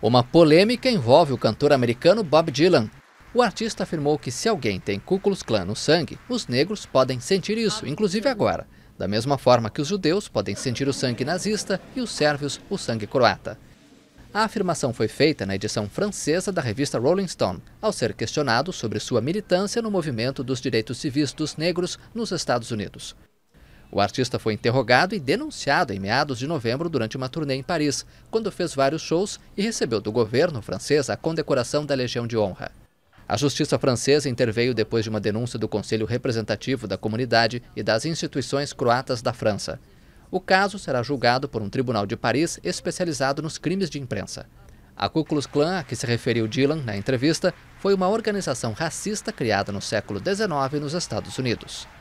Uma polêmica envolve o cantor americano Bob Dylan. O artista afirmou que se alguém tem Ku Klux Klan no sangue, os negros podem sentir isso, inclusive agora, da mesma forma que os judeus podem sentir o sangue nazista e os sérvios o sangue croata. A afirmação foi feita na edição francesa da revista Rolling Stone, ao ser questionado sobre sua militância no movimento dos direitos civis dos negros nos Estados Unidos. O artista foi interrogado e denunciado em meados de novembro durante uma turnê em Paris, quando fez vários shows e recebeu do governo francês a condecoração da Legião de Honra. A justiça francesa interveio depois de uma denúncia do Conselho Representativo da Comunidade e das instituições croatas da França. O caso será julgado por um tribunal de Paris especializado nos crimes de imprensa. A Ku Klux Klan, a que se referiu Dylan na entrevista, foi uma organização racista criada no século XIX nos Estados Unidos.